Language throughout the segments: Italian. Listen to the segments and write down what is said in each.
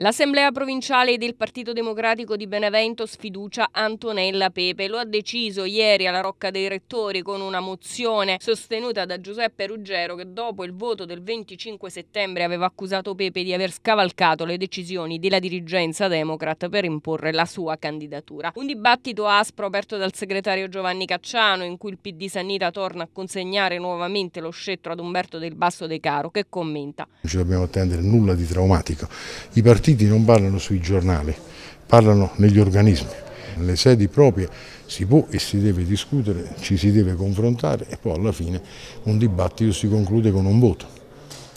L'Assemblea provinciale del Partito Democratico di Benevento sfiducia Antonella Pepe. Lo ha deciso ieri alla Rocca dei Rettori con una mozione sostenuta da Giuseppe Ruggero che dopo il voto del 25 settembre aveva accusato Pepe di aver scavalcato le decisioni della dirigenza democrat per imporre la sua candidatura. Un dibattito aspro aperto dal segretario Giovanni Cacciano in cui il PD Sanita torna a consegnare nuovamente lo scettro ad Umberto del Basso De Caro che commenta. Non ci dobbiamo attendere nulla di traumatico. I partiti partiti non parlano sui giornali, parlano negli organismi, nelle sedi proprie si può e si deve discutere, ci si deve confrontare e poi alla fine un dibattito si conclude con un voto,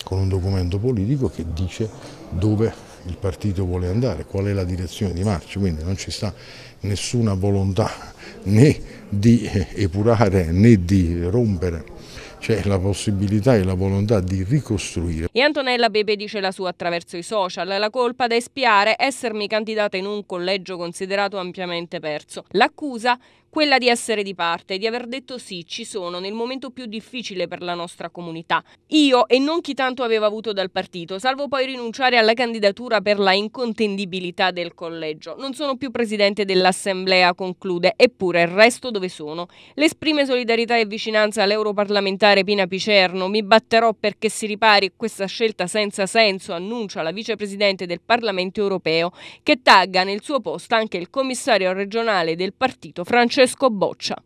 con un documento politico che dice dove il partito vuole andare, qual è la direzione di marcia, quindi non ci sta nessuna volontà né di epurare né di rompere c'è la possibilità e la volontà di ricostruire. E Antonella Bebe dice la sua attraverso i social, la colpa da espiare, essermi candidata in un collegio considerato ampiamente perso. L'accusa quella di essere di parte, di aver detto sì, ci sono nel momento più difficile per la nostra comunità. Io e non chi tanto aveva avuto dal partito, salvo poi rinunciare alla candidatura per la incontendibilità del collegio. Non sono più presidente dell'assemblea, conclude, eppure il resto dove sono. L'esprime solidarietà e vicinanza all'europarlamentare votare Pina Picerno. Mi batterò perché si ripari questa scelta senza senso, annuncia la vicepresidente del Parlamento europeo, che tagga nel suo posto anche il commissario regionale del partito Francesco Boccia.